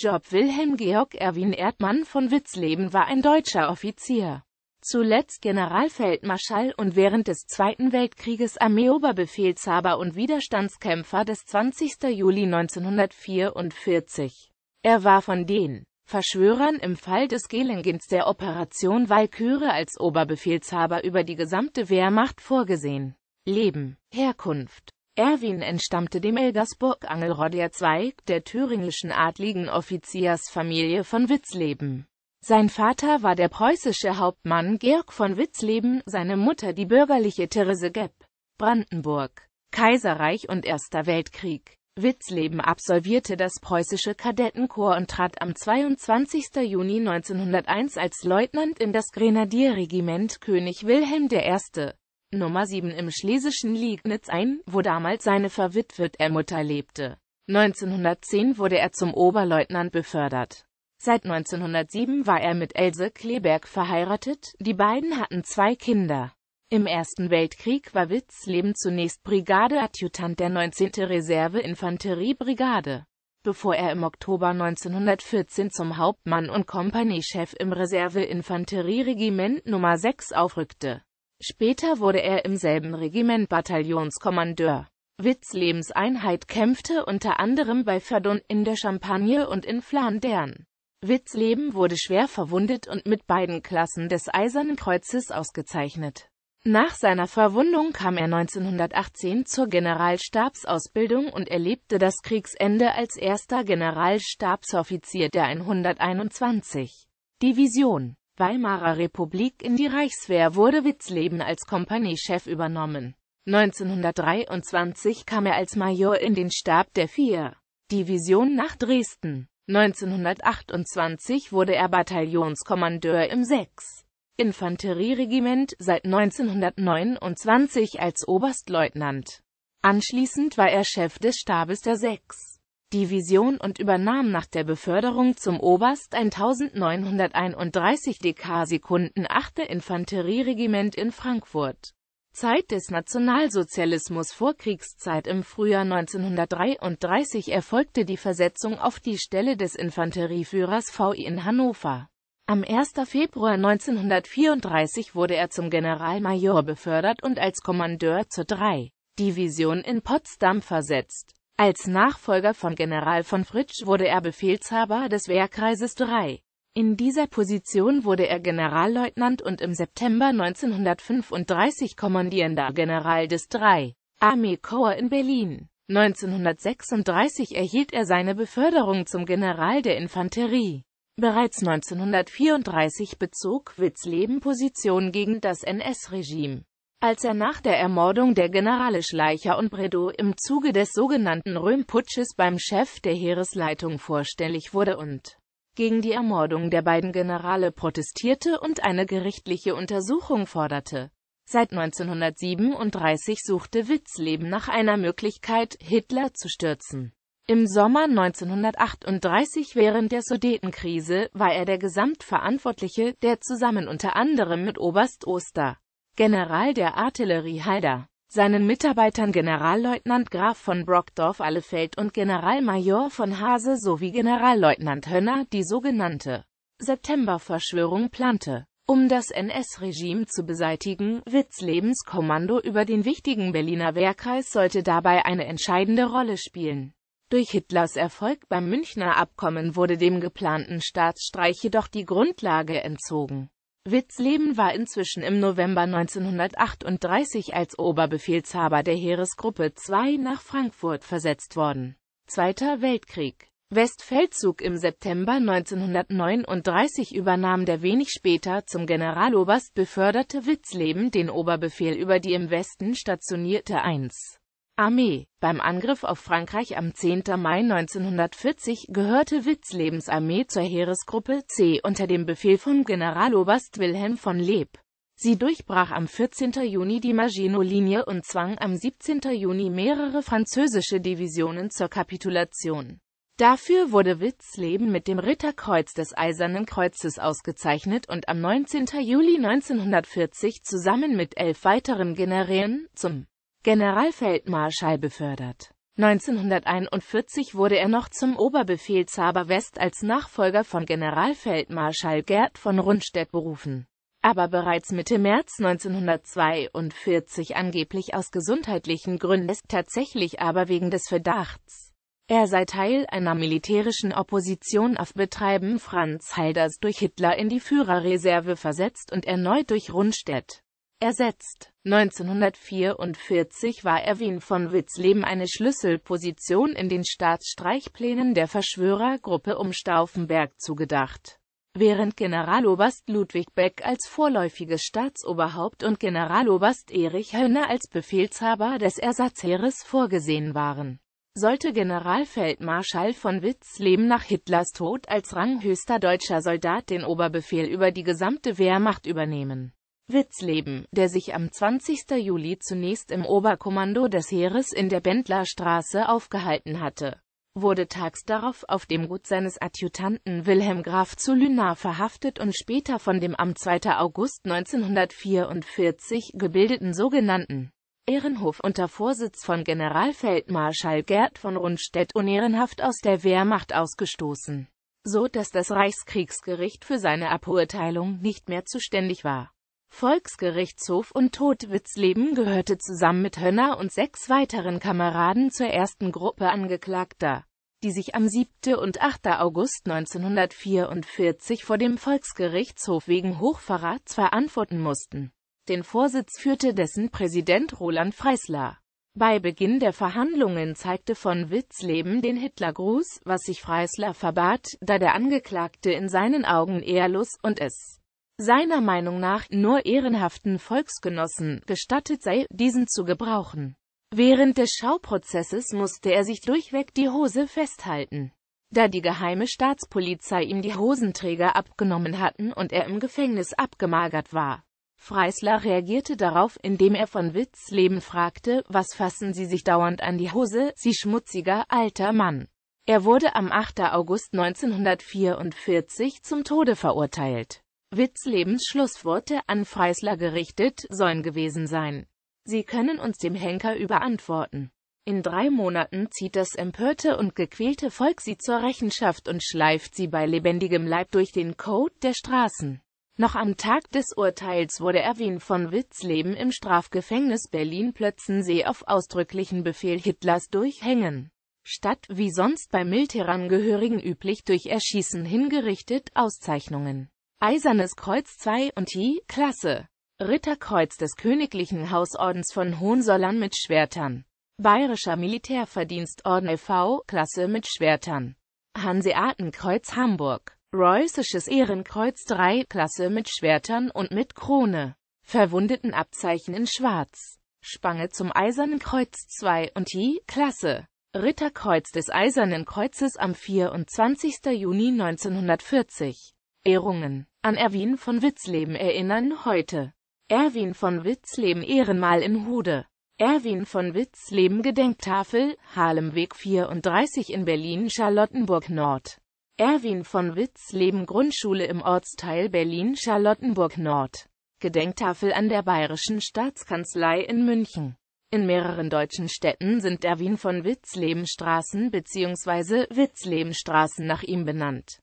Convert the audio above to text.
Job Wilhelm Georg Erwin Erdmann von Witzleben war ein deutscher Offizier. Zuletzt Generalfeldmarschall und während des Zweiten Weltkrieges Armeeoberbefehlshaber und Widerstandskämpfer des 20. Juli 1944. Er war von den Verschwörern im Fall des Gelingens der Operation Walküre als Oberbefehlshaber über die gesamte Wehrmacht vorgesehen. Leben, Herkunft Erwin entstammte dem Elgersburg Angelrodder Zweig der thüringischen adligen Offiziersfamilie von Witzleben. Sein Vater war der preußische Hauptmann Georg von Witzleben, seine Mutter die bürgerliche Therese Gepp. Brandenburg, Kaiserreich und Erster Weltkrieg. Witzleben absolvierte das preußische Kadettenkorps und trat am 22. Juni 1901 als Leutnant in das Grenadierregiment König Wilhelm I Nummer 7 im schlesischen Liegnitz ein, wo damals seine verwitwete Mutter lebte. 1910 wurde er zum Oberleutnant befördert. Seit 1907 war er mit Else Kleberg verheiratet, die beiden hatten zwei Kinder. Im Ersten Weltkrieg war Witzleben zunächst Brigadeadjutant der 19. Reserve Infanteriebrigade, bevor er im Oktober 1914 zum Hauptmann und Kompaniechef im Reserve Infanterieregiment Nummer 6 aufrückte. Später wurde er im selben Regiment Bataillonskommandeur. Witts Lebenseinheit kämpfte unter anderem bei Verdun, in der Champagne und in Flandern. Witzleben wurde schwer verwundet und mit beiden Klassen des Eisernen Kreuzes ausgezeichnet. Nach seiner Verwundung kam er 1918 zur Generalstabsausbildung und erlebte das Kriegsende als erster Generalstabsoffizier der 121. Division. Weimarer Republik in die Reichswehr wurde Witzleben als Kompaniechef übernommen. 1923 kam er als Major in den Stab der 4. Division nach Dresden. 1928 wurde er Bataillonskommandeur im 6. Infanterieregiment, seit 1929 als Oberstleutnant. Anschließend war er Chef des Stabes der 6. Division und übernahm nach der Beförderung zum Oberst 1931 DK-Sekunden 8. Infanterieregiment in Frankfurt. Zeit des Nationalsozialismus Vorkriegszeit Im Frühjahr 1933 erfolgte die Versetzung auf die Stelle des Infanterieführers VI in Hannover. Am 1. Februar 1934 wurde er zum Generalmajor befördert und als Kommandeur zur 3. Division in Potsdam versetzt. Als Nachfolger von General von Fritsch wurde er Befehlshaber des Wehrkreises 3. In dieser Position wurde er Generalleutnant und im September 1935 Kommandierender General des 3. Armee Corps in Berlin. 1936 erhielt er seine Beförderung zum General der Infanterie. Bereits 1934 bezog Witzleben Position gegen das NS-Regime. Als er nach der Ermordung der Generale Schleicher und Bredow im Zuge des sogenannten Röhmputsches beim Chef der Heeresleitung vorstellig wurde und gegen die Ermordung der beiden Generale protestierte und eine gerichtliche Untersuchung forderte. Seit 1937 suchte Witzleben nach einer Möglichkeit, Hitler zu stürzen. Im Sommer 1938 während der Sudetenkrise war er der Gesamtverantwortliche, der zusammen unter anderem mit Oberst Oster General der Artillerie Haider, seinen Mitarbeitern Generalleutnant Graf von Brockdorf-Allefeld und Generalmajor von Hase sowie Generalleutnant Hönner die sogenannte Septemberverschwörung plante. Um das NS-Regime zu beseitigen, Witz Lebenskommando über den wichtigen Berliner Wehrkreis sollte dabei eine entscheidende Rolle spielen. Durch Hitlers Erfolg beim Münchner Abkommen wurde dem geplanten Staatsstreich jedoch die Grundlage entzogen. Witzleben war inzwischen im November 1938 als Oberbefehlshaber der Heeresgruppe 2 nach Frankfurt versetzt worden. Zweiter Weltkrieg Westfeldzug im September 1939 übernahm der wenig später zum Generaloberst beförderte Witzleben den Oberbefehl über die im Westen stationierte 1. Armee. Beim Angriff auf Frankreich am 10. Mai 1940 gehörte Witzlebens Armee zur Heeresgruppe C unter dem Befehl von Generaloberst Wilhelm von Leeb. Sie durchbrach am 14. Juni die Maginot-Linie und zwang am 17. Juni mehrere französische Divisionen zur Kapitulation. Dafür wurde Witzleben mit dem Ritterkreuz des Eisernen Kreuzes ausgezeichnet und am 19. Juli 1940 zusammen mit elf weiteren Generälen zum Generalfeldmarschall befördert. 1941 wurde er noch zum Oberbefehlshaber West als Nachfolger von Generalfeldmarschall Gerd von Rundstedt berufen. Aber bereits Mitte März 1942 angeblich aus gesundheitlichen Gründen, ist tatsächlich aber wegen des Verdachts, er sei Teil einer militärischen Opposition auf Betreiben Franz Halders durch Hitler in die Führerreserve versetzt und erneut durch Rundstedt ersetzt. 1944 war Erwin von Witzleben eine Schlüsselposition in den Staatsstreichplänen der Verschwörergruppe um Stauffenberg zugedacht. Während Generaloberst Ludwig Beck als vorläufiges Staatsoberhaupt und Generaloberst Erich Höhne als Befehlshaber des Ersatzheeres vorgesehen waren, sollte Generalfeldmarschall von Witzleben nach Hitlers Tod als ranghöchster deutscher Soldat den Oberbefehl über die gesamte Wehrmacht übernehmen. Witzleben, der sich am 20. Juli zunächst im Oberkommando des Heeres in der Bendlerstraße aufgehalten hatte, wurde tags darauf auf dem Gut seines Adjutanten Wilhelm Graf zu Lüna verhaftet und später von dem am 2. August 1944 gebildeten sogenannten Ehrenhof unter Vorsitz von Generalfeldmarschall Gerd von Rundstedt unehrenhaft aus der Wehrmacht ausgestoßen, so dass das Reichskriegsgericht für seine Aburteilung nicht mehr zuständig war. Volksgerichtshof und Todwitzleben gehörte zusammen mit Hönner und sechs weiteren Kameraden zur ersten Gruppe Angeklagter, die sich am 7. und 8. August 1944 vor dem Volksgerichtshof wegen Hochverrats verantworten mussten. Den Vorsitz führte dessen Präsident Roland Freisler. Bei Beginn der Verhandlungen zeigte von Witzleben den Hitlergruß, was sich Freisler verbat, da der Angeklagte in seinen Augen ehrlos und es seiner Meinung nach nur ehrenhaften Volksgenossen gestattet sei, diesen zu gebrauchen. Während des Schauprozesses musste er sich durchweg die Hose festhalten, da die geheime Staatspolizei ihm die Hosenträger abgenommen hatten und er im Gefängnis abgemagert war. Freisler reagierte darauf, indem er von Witzleben fragte, was fassen Sie sich dauernd an die Hose, Sie schmutziger alter Mann. Er wurde am 8. August 1944 zum Tode verurteilt. Witts Lebensschlussworte an Freisler gerichtet sollen gewesen sein. Sie können uns dem Henker überantworten. In drei Monaten zieht das empörte und gequälte Volk sie zur Rechenschaft und schleift sie bei lebendigem Leib durch den Code der Straßen. Noch am Tag des Urteils wurde Erwin von Witzleben im Strafgefängnis Berlin-Plötzensee auf ausdrücklichen Befehl Hitlers durch Hängen statt wie sonst bei Milterangehörigen üblich durch Erschießen hingerichtet Auszeichnungen. Eisernes Kreuz 2 und die Klasse. Ritterkreuz des Königlichen Hausordens von Hohensollern mit Schwertern. Bayerischer Militärverdienstorden e.V. Klasse mit Schwertern. Hanseatenkreuz Hamburg. Preußisches Ehrenkreuz 3 Klasse mit Schwertern und mit Krone. Verwundetenabzeichen in Schwarz. Spange zum Eisernen Kreuz 2 und die Klasse. Ritterkreuz des Eisernen Kreuzes am 24. Juni 1940. Ehrungen an Erwin von Witzleben erinnern heute. Erwin von Witzleben Ehrenmal in Hude. Erwin von Witzleben Gedenktafel, Halemweg 34 in Berlin-Charlottenburg-Nord. Erwin von Witzleben Grundschule im Ortsteil Berlin-Charlottenburg-Nord. Gedenktafel an der Bayerischen Staatskanzlei in München. In mehreren deutschen Städten sind Erwin von Witzleben Straßen bzw. Witzleben Straßen nach ihm benannt.